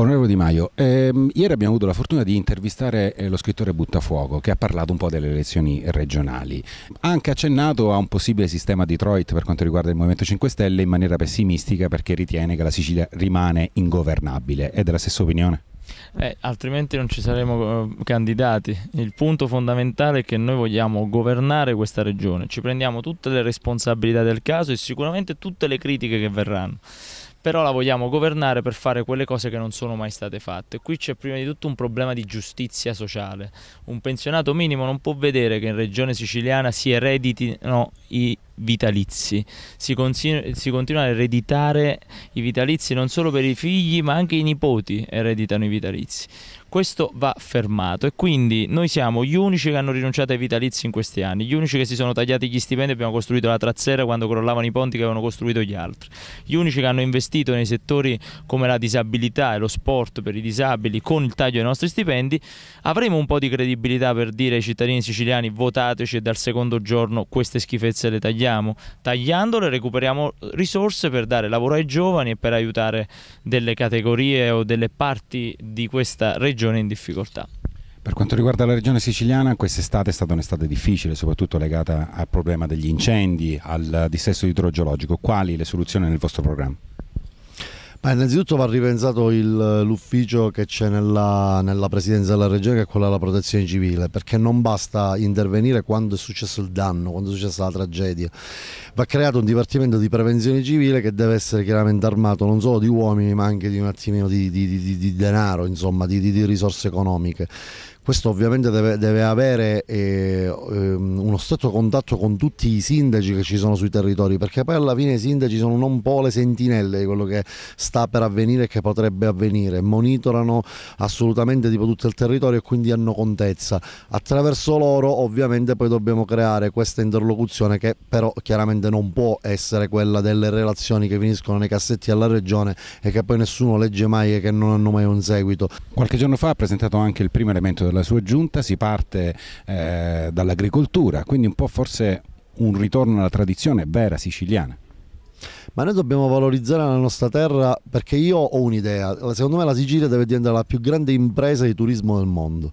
Onorevole Di Maio, ehm, ieri abbiamo avuto la fortuna di intervistare eh, lo scrittore Buttafuoco che ha parlato un po' delle elezioni regionali, ha anche accennato a un possibile sistema Detroit per quanto riguarda il Movimento 5 Stelle in maniera pessimistica perché ritiene che la Sicilia rimane ingovernabile. È della stessa opinione? Eh, altrimenti non ci saremo eh, candidati. Il punto fondamentale è che noi vogliamo governare questa regione, ci prendiamo tutte le responsabilità del caso e sicuramente tutte le critiche che verranno però la vogliamo governare per fare quelle cose che non sono mai state fatte. Qui c'è prima di tutto un problema di giustizia sociale. Un pensionato minimo non può vedere che in regione siciliana si ereditino i vitalizi, si, continu si continua a ereditare i vitalizi non solo per i figli ma anche i nipoti ereditano i vitalizi questo va fermato e quindi noi siamo gli unici che hanno rinunciato ai vitalizi in questi anni, gli unici che si sono tagliati gli stipendi, e abbiamo costruito la trazzera quando crollavano i ponti che avevano costruito gli altri, gli unici che hanno investito nei settori come la disabilità e lo sport per i disabili con il taglio dei nostri stipendi, avremo un po' di credibilità per dire ai cittadini siciliani votateci e dal secondo giorno queste schifezze le tagliamo, tagliandole recuperiamo risorse per dare lavoro ai giovani e per aiutare delle categorie o delle parti di questa regione regione in difficoltà. Per quanto riguarda la regione siciliana, quest'estate è stata un'estate difficile, soprattutto legata al problema degli incendi, al dissesto idrogeologico. Quali le soluzioni nel vostro programma? Ah, innanzitutto va ripensato il, l'ufficio che c'è nella, nella, presidenza della regione, che è quella della protezione civile, perché non basta intervenire quando è successo il danno, quando è successa la tragedia. Va creato un dipartimento di prevenzione civile che deve essere chiaramente armato non solo di uomini, ma anche di un attimino di, di, di, di denaro, insomma, di risorse economiche questo ovviamente deve, deve avere eh, ehm, uno stretto contatto con tutti i sindaci che ci sono sui territori perché poi alla fine i sindaci sono un po' le sentinelle di quello che sta sta per avvenire e che potrebbe avvenire, monitorano assolutamente tipo tutto il territorio e quindi hanno contezza. Attraverso loro ovviamente poi dobbiamo creare questa interlocuzione che però chiaramente non può essere quella delle relazioni che finiscono nei cassetti alla regione e che poi nessuno legge mai e che non hanno mai un seguito. Qualche giorno fa ha presentato anche il primo elemento della sua giunta, si parte eh, dall'agricoltura, quindi un po' forse un ritorno alla tradizione vera siciliana ma noi dobbiamo valorizzare la nostra terra perché io ho un'idea, secondo me la Sicilia deve diventare la più grande impresa di turismo del mondo,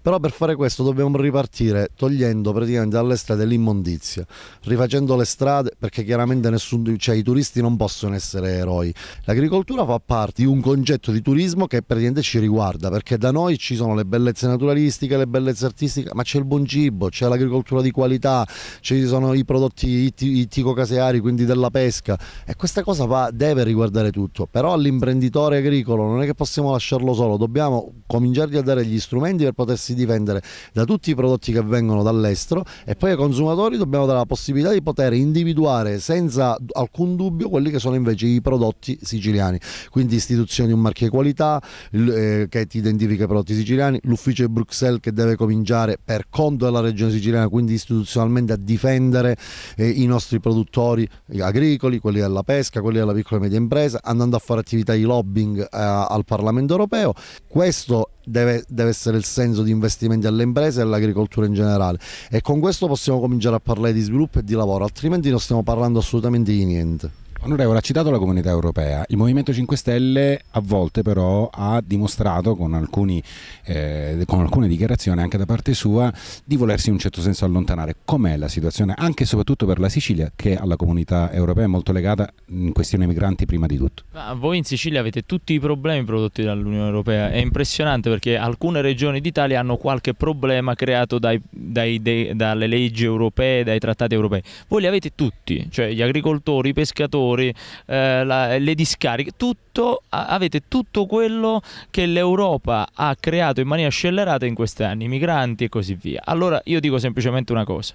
però per fare questo dobbiamo ripartire togliendo praticamente dalle strade l'immondizia, rifacendo le strade perché chiaramente nessun, cioè, i turisti non possono essere eroi, l'agricoltura fa parte di un concetto di turismo che praticamente ci riguarda perché da noi ci sono le bellezze naturalistiche, le bellezze artistiche, ma c'è il buon cibo, c'è l'agricoltura di qualità, ci sono i prodotti ittico-caseari, quindi della pesca, pesca e questa cosa va, deve riguardare tutto, però all'imprenditore agricolo non è che possiamo lasciarlo solo, dobbiamo cominciargli a dare gli strumenti per potersi difendere da tutti i prodotti che vengono dall'estero e poi ai consumatori dobbiamo dare la possibilità di poter individuare senza alcun dubbio quelli che sono invece i prodotti siciliani, quindi istituzioni un marchio di qualità eh, che ti identifica i prodotti siciliani, l'ufficio di Bruxelles che deve cominciare per conto della regione siciliana, quindi istituzionalmente a difendere eh, i nostri produttori agricoli, agricoli, quelli della pesca, quelli della piccola e media impresa, andando a fare attività di lobbying eh, al Parlamento europeo. Questo deve, deve, essere il senso di investimenti alle imprese e all'agricoltura in generale e con questo possiamo cominciare a parlare di sviluppo e di lavoro, altrimenti non stiamo parlando assolutamente di niente. Onorevole, ha citato la comunità europea. Il Movimento 5 Stelle a volte però ha dimostrato con, alcuni, eh, con alcune dichiarazioni anche da parte sua di volersi in un certo senso allontanare. Com'è la situazione anche e soprattutto per la Sicilia che alla comunità europea è molto legata in questione migranti prima di tutto? Ma voi in Sicilia avete tutti i problemi prodotti dall'Unione Europea. È impressionante perché alcune regioni d'Italia hanno qualche problema creato dai, dai, dai, dalle leggi europee, dai trattati europei. Voi li avete tutti, cioè gli agricoltori, i pescatori servidori, eh, la, le discariche, tutto, avete tutto quello che l'Europa ha creato in maniera scellerata in questi anni, migranti e così via. Allora io dico semplicemente una cosa.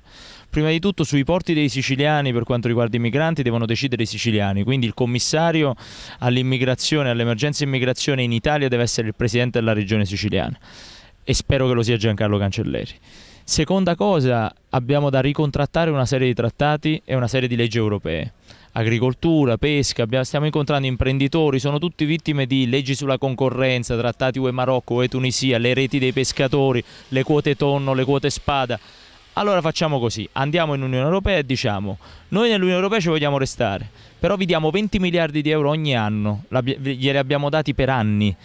Prima di tutto sui porti dei siciliani per quanto riguarda i migranti devono decidere i siciliani, quindi il commissario all'immigrazione, all'emergenza immigrazione in Italia deve essere il presidente della regione siciliana e spero che lo sia Giancarlo Cancelleri. Seconda cosa, abbiamo da ricontrattare una serie di trattati e una serie di leggi europee. Agricoltura, pesca, abbiamo, stiamo incontrando imprenditori, sono tutti vittime di leggi sulla concorrenza, trattati UE Marocco, UE Tunisia, le reti dei pescatori, le quote tonno, le quote spada. Allora facciamo così, andiamo in Unione Europea e diciamo, noi nell'Unione Europea ci vogliamo restare, però vi diamo 20 miliardi di euro ogni anno, glieli abbiamo dati per anni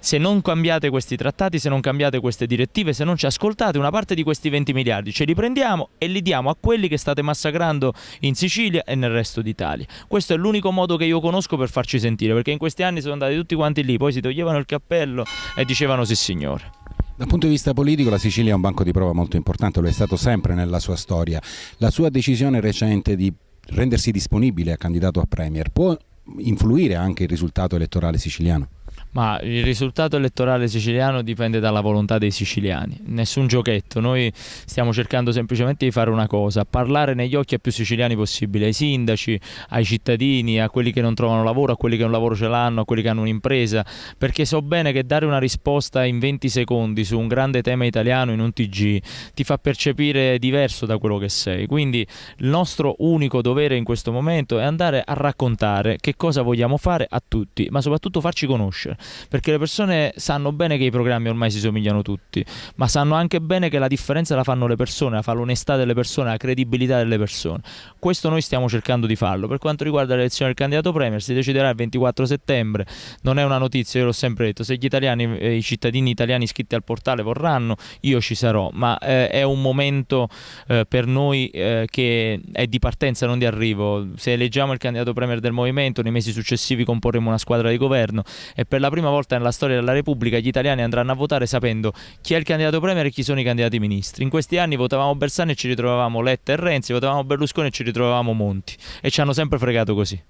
se non cambiate questi trattati, se non cambiate queste direttive, se non ci ascoltate, una parte di questi 20 miliardi ce li prendiamo e li diamo a quelli che state massacrando in Sicilia e nel resto d'Italia. Questo è l'unico modo che io conosco per farci sentire, perché in questi anni sono andati tutti quanti lì, poi si toglievano il cappello e dicevano sì signore. Dal punto di vista politico la Sicilia è un banco di prova molto importante, lo è stato sempre nella sua storia. La sua decisione recente di rendersi disponibile a candidato a Premier può influire anche il risultato elettorale siciliano? ma il risultato elettorale siciliano dipende dalla volontà dei siciliani, nessun giochetto, noi stiamo cercando semplicemente di fare una cosa, parlare negli occhi a più siciliani possibile, ai sindaci, ai cittadini, a quelli che non trovano lavoro, a quelli che un lavoro ce l'hanno, a quelli che hanno un'impresa, perché so bene che dare una risposta in 20 secondi su un grande tema italiano in un TG ti fa percepire diverso da quello che sei, quindi il nostro unico dovere in questo momento è andare a raccontare che cosa vogliamo fare a tutti, ma soprattutto farci conoscere perché le persone sanno bene che i programmi ormai si somigliano tutti, ma sanno anche bene che la differenza la fanno le persone, la fa l'onestà delle persone, la credibilità delle persone. Questo noi stiamo cercando di farlo. Per quanto riguarda l'elezione del candidato Premier, si deciderà il 24 settembre, non è una notizia, io l'ho sempre detto, se gli italiani, eh, i cittadini italiani iscritti al portale vorranno, io ci sarò, ma eh, è un momento eh, per noi eh, che è di partenza, non di arrivo. Se eleggiamo il candidato Premier del Movimento, nei mesi successivi comporremo una squadra di governo e per la la prima volta nella storia della Repubblica gli italiani andranno a votare sapendo chi è il candidato premier e chi sono i candidati ministri. In questi anni votavamo Bersani e ci ritrovavamo Letta e Renzi, votavamo Berlusconi e ci ritrovavamo Monti e ci hanno sempre fregato così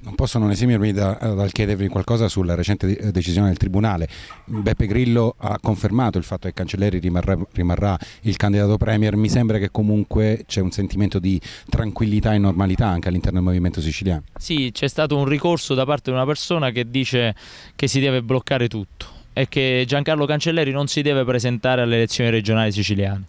non posso non esimermi da, eh, dal chiedervi qualcosa sulla recente eh, decisione del Tribunale. Beppe Grillo ha confermato il fatto che Cancelleri rimarrà, rimarrà, il candidato Premier. Mi sembra che comunque c'è un sentimento di tranquillità e normalità anche all'interno del movimento siciliano. Sì, c'è stato un ricorso da parte di una persona che dice che si deve bloccare tutto e che Giancarlo Cancelleri non si deve presentare alle elezioni regionali siciliane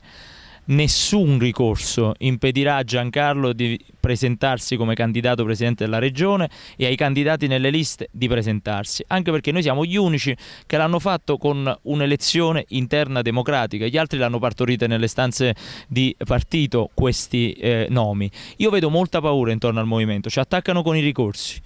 nessun ricorso impedirà a Giancarlo di presentarsi come candidato presidente della regione e ai candidati nelle liste di presentarsi, anche perché noi siamo gli unici che l'hanno fatto con un'elezione interna democratica, gli altri l'hanno partorita nelle stanze di partito questi eh, nomi. Io vedo molta paura intorno al movimento, ci attaccano con i ricorsi,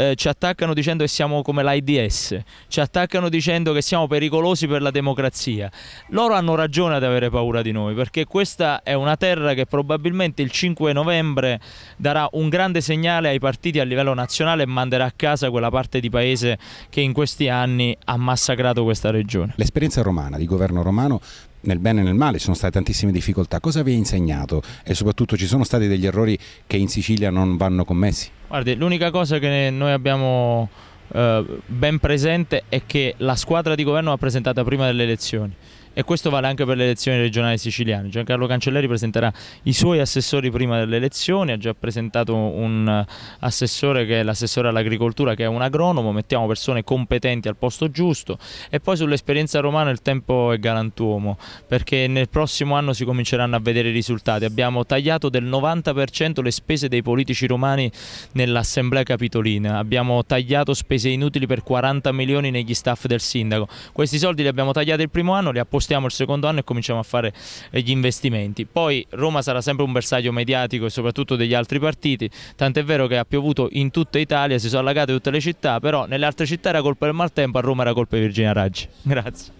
eh, ci attaccano dicendo che siamo come l'AIDS, ci attaccano dicendo che siamo pericolosi per la democrazia. Loro hanno ragione ad avere paura di noi perché questa è una terra che probabilmente il 5 novembre darà un grande segnale ai partiti a livello nazionale e manderà a casa quella parte di paese che in questi anni ha massacrato questa regione. L'esperienza romana, di governo romano, nel bene e nel male, ci sono state tantissime difficoltà. Cosa vi ha insegnato? E soprattutto ci sono stati degli errori che in Sicilia non vanno commessi? Guardi, l'unica cosa che noi abbiamo eh, ben presente è che la squadra di governo va presentata prima delle elezioni e questo vale anche per le elezioni regionali siciliane. Giancarlo Cancelleri presenterà i suoi assessori prima delle elezioni, ha già presentato un assessore che è l'assessore all'agricoltura che è un agronomo, mettiamo persone competenti al posto giusto e poi sull'esperienza romana il tempo è galantuomo perché nel prossimo anno si cominceranno a vedere i risultati. Abbiamo tagliato del 90% le spese dei politici romani nell'assemblea capitolina, abbiamo tagliato spese inutili per 40 milioni negli staff del sindaco. Questi soldi li abbiamo tagliati il primo anno, li ha posti impostiamo il secondo anno e cominciamo a fare eh, gli investimenti. Poi Roma sarà sempre un bersaglio mediatico e soprattutto degli altri partiti, tant'è vero che ha piovuto in tutta Italia, si sono allagate tutte le città, però nelle altre città era colpa del maltempo, a Roma era colpa di Virginia Raggi. Grazie.